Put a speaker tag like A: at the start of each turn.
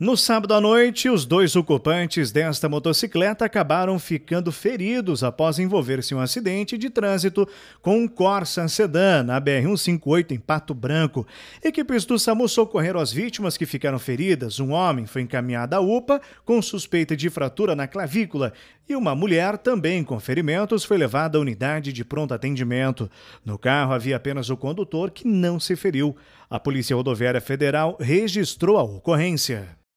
A: No sábado à noite, os dois ocupantes desta motocicleta acabaram ficando feridos após envolver-se em um acidente de trânsito com um Corsa sedã na BR-158 em Pato Branco. Equipes do SAMU socorreram as vítimas que ficaram feridas. Um homem foi encaminhado à UPA com suspeita de fratura na clavícula e uma mulher, também com ferimentos, foi levada à unidade de pronto atendimento. No carro havia apenas o condutor que não se feriu. A Polícia Rodoviária Federal registrou a ocorrência.